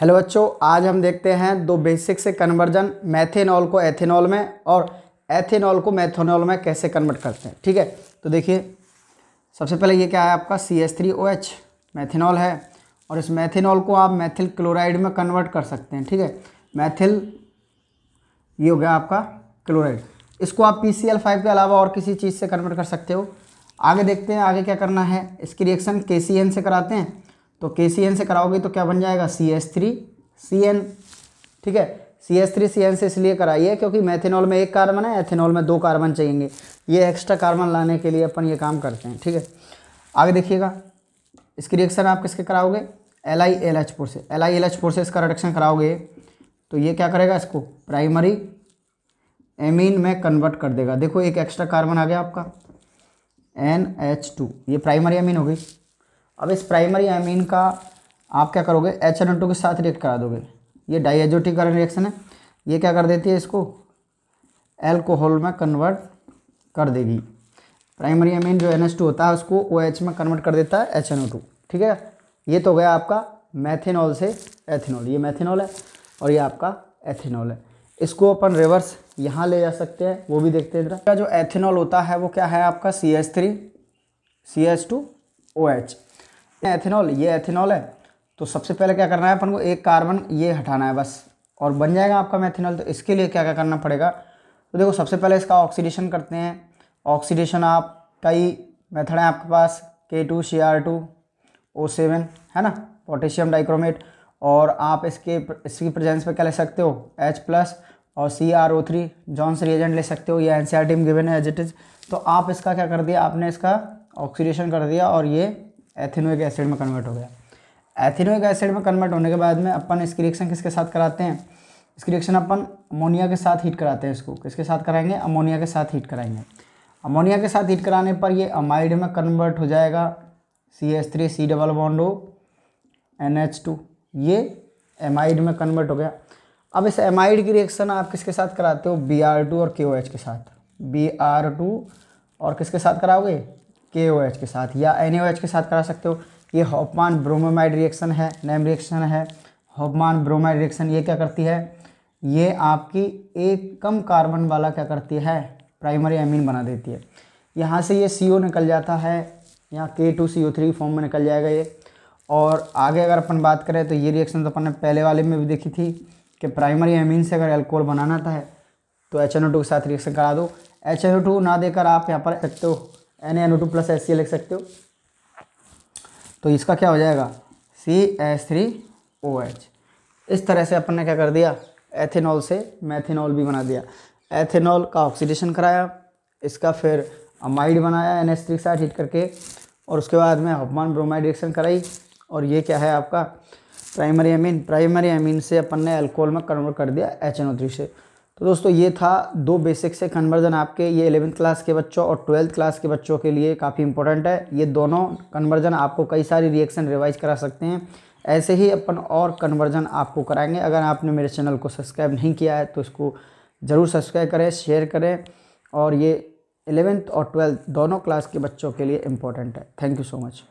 hello बच्चों आज हम देखते हैं दो बेसिक से कन्वर्जन मैथेनॉल को एथेनॉल में और एथेनॉल को मैथेनॉल में कैसे कन्वर्ट करते हैं ठीक है तो देखिए सबसे पहले ये क्या है आपका C S three O H methanol है और इस मैथेनॉल को आप मैथिल क्लोराइड में कन्वर्ट कर सकते हैं ठीक है मैथिल ये हो गया आपका क्लोराइड इसको आप पी सी एल फाइव के अलावा और किसी चीज़ से कन्वर्ट कर सकते हो आगे देखते हैं आगे क्या करना है इसकी रिएक्शन के सी एन से कराते हैं तो के सी एन से कराओगे तो क्या बन जाएगा C S three C N ठीक है C S three C N से इसलिए कराइए क्योंकि मैथेनॉल में एक कार्बन है एथेनॉल में दो कार्बन चाहिए ये एक्स्ट्रा कार्बन लाने के लिए अपन ये काम करते हैं ठीक है आगे देखिएगा इसकी रिएक्शन आप किसके कराओगे L I L H four से L I L H four से इसका रिडक्शन कराओगे तो ये क्या करेगा इसको प्राइमरी एमीन में कन्वर्ट कर देगा देखो एक एक्स्ट्रा कार्बन आ गया आपका एन एच टू ये प्राइमरी एमीन हो गई अब इस प्राइमरी अमीन का आप क्या करोगे एच एन टू के साथ रिएक्ट करा दोगे ये डाइएजोटिक रिएक्शन है ये क्या कर देती है इसको एल्कोहल में कन्वर्ट कर देगी प्राइमरी अमीन जो एन टू होता है उसको ओ OH में कन्वर्ट कर देता है एच एन टू ठीक है ये तो गया आपका मैथेनॉल से एथेनॉल ये मैथेनॉल है और ये आपका एथेनॉल है इसको अपन रिवर्स यहाँ ले जा सकते हैं वो भी देखते हैं इधर जो एथेनॉल होता है वो क्या है आपका C S three C S two O H ethanol ये एथेनॉल है तो सबसे पहले क्या करना है अपन को एक कार्बन ये हटाना है बस और बन जाएगा आपका मैथेनॉल तो इसके लिए क्या क्या करना पड़ेगा तो देखो सबसे पहले इसका ऑक्सीडेशन करते हैं ऑक्सीडेशन आप कई मेथड हैं आपके पास K two C R two O seven है ना पोटेशियम डाइक्रोमेट और आप इसके इसकी प्रेजेंस पे क्या ले सकते हो H प्लस और C R O three Jones reagent ले सकते हो या N C R team given है एज इट इज़ तो आप इसका क्या कर दिया आपने इसका ऑक्सीडेशन कर दिया और ये एथेनोइक एसिड में कन्वर्ट हो गया एथेनोइक एसिड में कन्वर्ट होने के बाद में अपन इसकी रिएक्शन किसके साथ कराते हैं इसकी रिएक्शन अपन अमोनिया के साथ हीट कराते हैं इसको किसके साथ कराएंगे अमोनिया के साथ हीट कराएंगे अमोनिया के साथ हीट कराने पर ये अमाइड में कन्वर्ट हो जाएगा C S three C double bond O N H two ये एमाइड में कन्वर्ट हो गया अब इस एमाइड की रिएक्शन आप किसके साथ कराते हो बी आर टू और के ओ एच के साथ बी आर टू और किसके साथ कराओगे के ओ एच के साथ या एन ओ एच के साथ करा सकते हो ये हॉपमान ब्रोमोमाइड रिएक्शन है नेम रिएक्शन है हॉपमान ब्रोमाइड रिएक्शन ये क्या करती है ये आपकी एक कम कार्बन वाला क्या करती है प्राइमरी एमीन बना देती है यहाँ से ये सी निकल जाता है यहाँ K two C O three form में निकल जाएगा ये और आगे अगर अपन बात करें तो ये रिएक्शन तो अपन ने पहले वाले में भी देखी थी कि प्राइमरी एमीन से अगर एल्कोहल बनाना था तो एच एन ओ टू के साथ रिएक्शन करा दो एच एन ओ टू ना देकर आप यहाँ पर सकते हो N N O two plus S C लिख सकते हो तो इसका क्या हो जाएगा C S three O H इस तरह से अपन ने क्या कर दिया एथेनॉल से मैथेनॉल भी बना दिया एथेनॉल का ऑक्सीडेशन कराया इसका फिर अमाइड बनाया एन एस थ्री के साथ हीट करके और उसके बाद में हपमान ब्रोमाइड रिएक्शन कराई और ये क्या है आपका प्राइमरी अमीन प्राइमरी अमीन से अपन ने अल्कोहल में कन्वर्ट कर दिया एच एन ओ थ्री से तो दोस्तों ये था दो बेसिक से कन्वर्जन आपके ये एलेवेंथ क्लास के बच्चों और ट्वेल्थ क्लास के बच्चों के लिए काफ़ी इंपॉर्टेंट है ये दोनों कन्वर्जन आपको कई सारी रिएक्शन रिवाइज करा सकते हैं ऐसे ही अपन और कन्वर्जन आपको कराएंगे अगर आपने मेरे चैनल को सब्सक्राइब नहीं किया है तो इसको ज़रूर सब्सक्राइब करें शेयर करें और ये एलेवेंथ और ट्वेल्थ दोनों क्लास के बच्चों के लिए इम्पोर्टेंट है थैंक यू सो मच